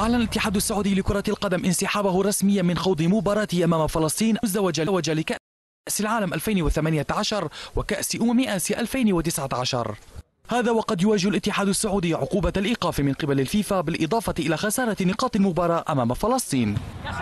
أعلن الاتحاد السعودي لكرة القدم انسحابه رسميا من خوض مباراته أمام فلسطين مزدوجة لكأس العالم 2018 وكأس أمم آسيا 2019 هذا وقد يواجه الاتحاد السعودي عقوبة الإيقاف من قبل الفيفا بالإضافة إلى خسارة نقاط المباراة أمام فلسطين